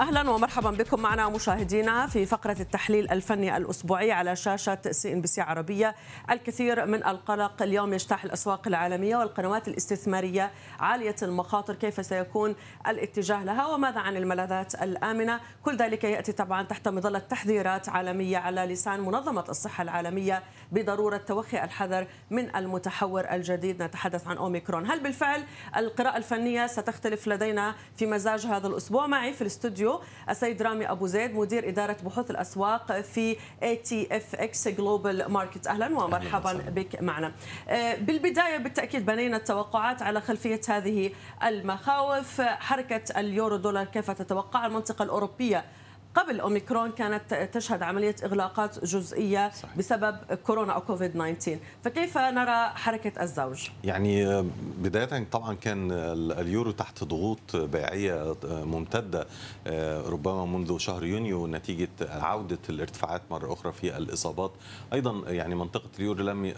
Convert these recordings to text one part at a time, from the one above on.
اهلا ومرحبا بكم معنا مشاهدينا في فقره التحليل الفني الاسبوعي على شاشه سي ام بي سي عربيه الكثير من القلق اليوم يجتاح الاسواق العالميه والقنوات الاستثماريه عاليه المخاطر كيف سيكون الاتجاه لها وماذا عن الملاذات الامنه كل ذلك ياتي طبعا تحت مظله تحذيرات عالميه على لسان منظمه الصحه العالميه بضروره توخي الحذر من المتحور الجديد نتحدث عن اوميكرون هل بالفعل القراءه الفنيه ستختلف لدينا في مزاج هذا الاسبوع معي في الاستوديو الاستوديو السيد رامي ابو زيد مدير اداره بحوث الاسواق في اي تي اف اكس جلوبال ماركت اهلا ومرحبا أهلاً بك معنا آه، بالبدايه بالتاكيد بنينا التوقعات على خلفيه هذه المخاوف حركه اليورو دولار كيف تتوقع المنطقه الاوروبيه قبل اوميكرون كانت تشهد عمليه اغلاقات جزئيه صحيح. بسبب كورونا او كوفيد 19 فكيف نرى حركه الزوج يعني آه، بدايه طبعا كان اليورو تحت ضغوط بيعيه آه، ممتده آه، ربما منذ شهر يونيو نتيجه عوده الارتفاعات مره اخرى في الاصابات ايضا يعني منطقه اليورو لم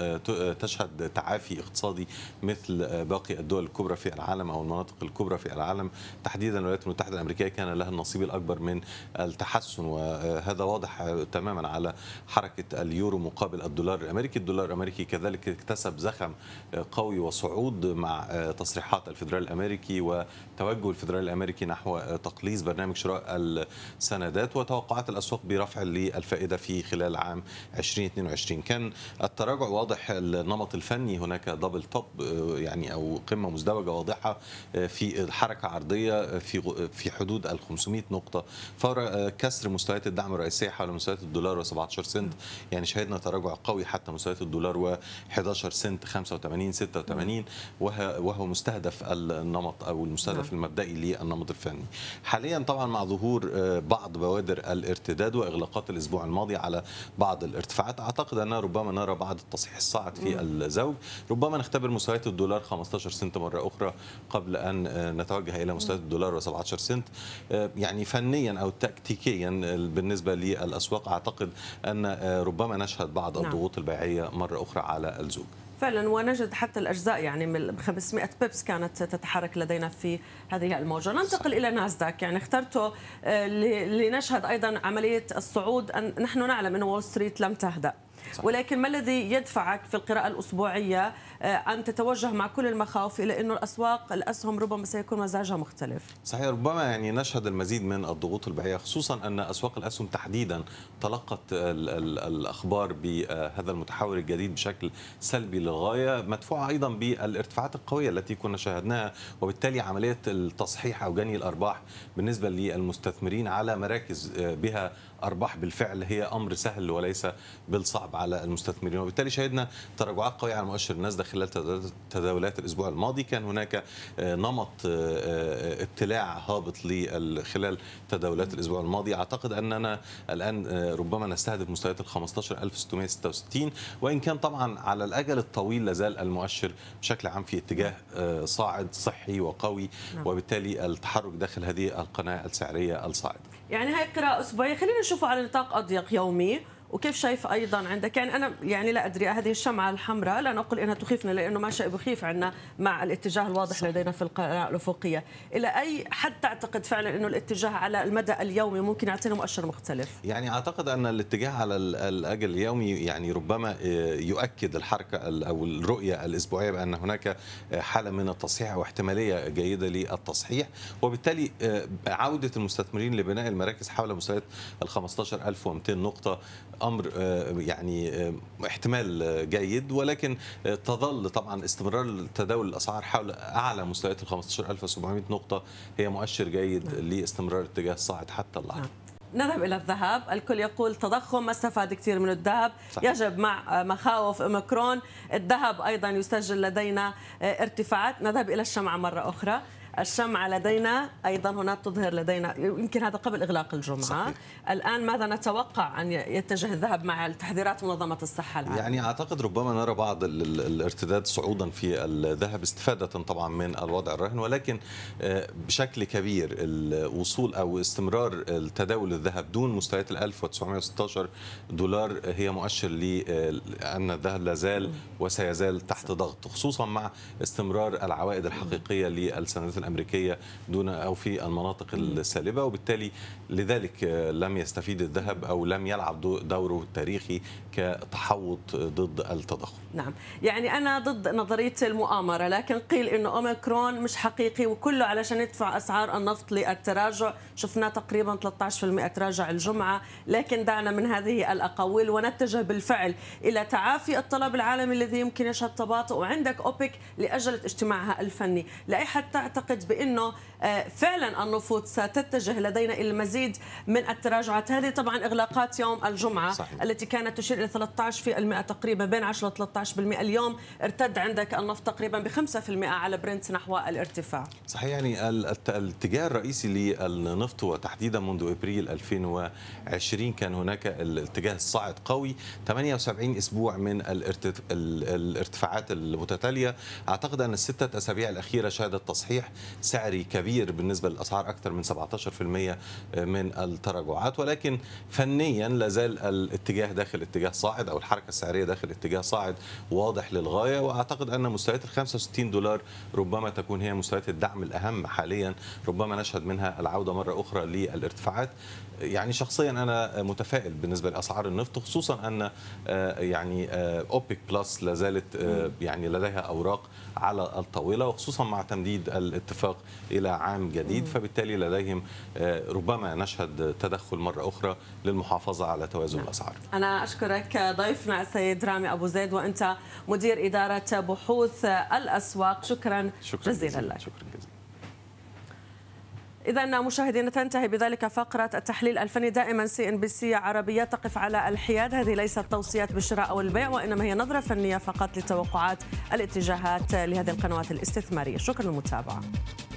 تشهد تعافي اقتصادي مثل باقي الدول الكبرى في العالم او المناطق الكبرى في العالم تحديدا الولايات المتحده الامريكيه كان لها النصيب الاكبر من التعافي تحسن وهذا واضح آه، تماما على حركة اليورو مقابل الدولار الأمريكي الدولار الأمريكي كذلك اكتسب زخم آه، قوي وصعود مع آه، تصريحات الفدرال الأمريكي وتوجه الفدرال الأمريكي نحو تقليص برنامج شراء السندات وتوقعات الأسواق برفع للفائدة في خلال عام 2022 كان التراجع واضح النمط الفني هناك دبل توب يعني أو قمة مزدوجة واضحة في الحركة عرضية في في حدود ال 500 نقطة فور كسر مستويات الدعم الرئيسيه حول مستويات الدولار و17 سنت يعني شهدنا تراجع قوي حتى مستويات الدولار و11 سنت 85 86 وهو مستهدف النمط او المستهدف نعم. المبدئي للنمط الفني حاليا طبعا مع ظهور آه، بعض بوادر الارتداد واغلاقات الاسبوع الماضي على بعض الارتفاعات اعتقد اننا ربما نرى بعض التصحيح الصاعد في نعم. الزوج ربما نختبر مستويات الدولار 15 سنت مره اخرى قبل ان آه، نتوجه الى مستويات نعم. الدولار و17 سنت آه، يعني فنيا او تكتيكيا امريكيا بالنسبة للأسواق أعتقد أن آه، ربما نشهد بعض نعم. الضغوط البيعية مرة أخرى على الزوج فعلا ونجد حتى الاجزاء يعني من 500 بيبس كانت تتحرك لدينا في هذه الموجه، ننتقل الى ناسداك يعني اخترته آه، لنشهد ايضا عمليه الصعود نحن نعلم ان وول ستريت لم تهدأ ولكن ما الذي يدفعك في القراءة الأسبوعية آه، أن تتوجه مع كل المخاوف إلى أن الأسواق الأسهم ربما سيكون مزاجها مختلف صحيح ربما يعني نشهد المزيد من الضغوط البيعية خصوصا أن أسواق الأسهم تحديدا تلقت الـ الـ الأخبار بهذا المتحول الجديد بشكل سلبي للغاية مدفوعة أيضا بالارتفاعات القوية التي كنا شاهدناها وبالتالي عملية التصحيح أو جني الأرباح بالنسبة للمستثمرين على مراكز آه، بها أرباح بالفعل هي أمر سهل وليس بالصعب صعب على المستثمرين وبالتالي شهدنا تراجعات قويه على مؤشر ده خلال تداولات الاسبوع الماضي كان هناك آه، نمط آه، آه، ابتلاع هابط خلال تداولات الاسبوع الماضي اعتقد اننا الان ربما نستهدف مستويات ال 15666 وان كان طبعا على الاجل الطويل لازال المؤشر بشكل عام في اتجاه صاعد صحي وقوي نعم. وبالتالي التحرك داخل هذه القناه السعريه الصاعده يعني هي قراءه اسبوعيه خلينا نشوفه على نطاق اضيق يومي وكيف شايف ايضا عندك يعني انا يعني لا ادري هذه الشمعه الحمراء لا نقول انها تخيفنا لانه ما شيء بخيف عنا مع الاتجاه الواضح صح. لدينا في القناه الافقيه الى اي حد تعتقد فعلا انه الاتجاه على المدى اليومي ممكن يعطينا مؤشر مختلف يعني اعتقد ان الاتجاه على الاجل اليومي يعني ربما آه، يؤكد الحركه او الرؤيه الاسبوعيه بان هناك آه، حاله من التصحيح او احتماليه جيده للتصحيح وبالتالي آه، عوده المستثمرين لبناء المراكز حول مستويات ال 15200 نقطه امر آه، يعني آه، احتمال آه، جيد ولكن تظل طبعا استمرار تداول الاسعار حول اعلى مستويات ال 15700 نقطه هي مؤشر جيد نعم. لاستمرار اتجاه الصاعد حتى اللحظه نعم. نذهب الى الذهب، الكل يقول تضخم ما استفاد كثير من الذهب، صح. يجب مع مخاوف اوميكرون، الذهب ايضا يسجل لدينا ارتفاعات، نذهب الى الشمعه مره اخرى، الشمعة لدينا أيضا هنا تظهر لدينا يمكن هذا قبل إغلاق الجمعة صحيح. الآن ماذا نتوقع أن يتجه الذهب مع التحذيرات منظمة الصحة العالمية يعني أعتقد ربما نرى بعض الارتداد صعودا في الذهب استفادة طبعا من الوضع الراهن ولكن آه، بشكل كبير الوصول أو استمرار تداول الذهب دون مستويات ال 1916 دولار هي مؤشر لأن آه، الذهب لا زال وسيزال تحت ضغط خصوصا مع استمرار العوائد الحقيقية للسندات الامريكيه دون او في المناطق السالبه وبالتالي لذلك لم يستفيد الذهب او لم يلعب دوره التاريخي كتحوط ضد التضخم. نعم، يعني انا ضد نظريه المؤامره لكن قيل انه اوميكرون مش حقيقي وكله علشان يدفع اسعار النفط للتراجع، شفناه تقريبا 13% تراجع الجمعه، لكن دعنا من هذه الاقاويل ونتجه بالفعل الى تعافي الطلب العالمي الذي يمكن يشهد تباطؤ وعندك اوبك لاجلت اجتماعها الفني، لائحه تعتقد اعتقد بانه آه، فعلا النفوذ ستتجه لدينا الى المزيد من التراجعات هذه طبعا اغلاقات يوم الجمعه صحيح. التي كانت تشير الى 13% تقريبا بين 10 ل 13% اليوم ارتد عندك النفط تقريبا ب 5% على برنت نحو الارتفاع صحيح يعني الاتجاه الرئيسي للنفط وتحديدا منذ ابريل 2020 كان هناك الاتجاه الصاعد قوي 78 اسبوع من الارتفاعات المتتاليه اعتقد ان السته اسابيع الاخيره شهدت تصحيح سعري كبير بالنسبه للاسعار اكثر من 17% من التراجعات ولكن فنيا لا زال الاتجاه داخل اتجاه صاعد او الحركه السعريه داخل اتجاه صاعد واضح للغايه واعتقد ان مستويات ال 65 دولار ربما تكون هي مستويات الدعم الاهم حاليا ربما نشهد منها العوده مره اخرى للارتفاعات يعني شخصيا انا متفائل بالنسبه لاسعار النفط خصوصا ان آه، يعني آه، اوبيك بلس لا زالت آه، يعني لديها اوراق على الطاوله وخصوصا مع تمديد الاتفاق الاتفاق إلى عام جديد فبالتالي لديهم آه، ربما نشهد تدخل مرة أخرى للمحافظة على توازن نعم. الأسعار أنا أشكرك ضيفنا السيد رامي أبو زيد وأنت مدير إدارة بحوث الأسواق شكرا, شكرا جزيلا لك شكرا جزيلا إذا مشاهدينا تنتهي بذلك فقرة التحليل الفني دائما سي ان بي سي عربية تقف على الحياد هذه ليست توصيات بالشراء أو البيع وإنما هي نظرة فنية فقط لتوقعات الاتجاهات لهذه القنوات الاستثمارية شكرا للمتابعة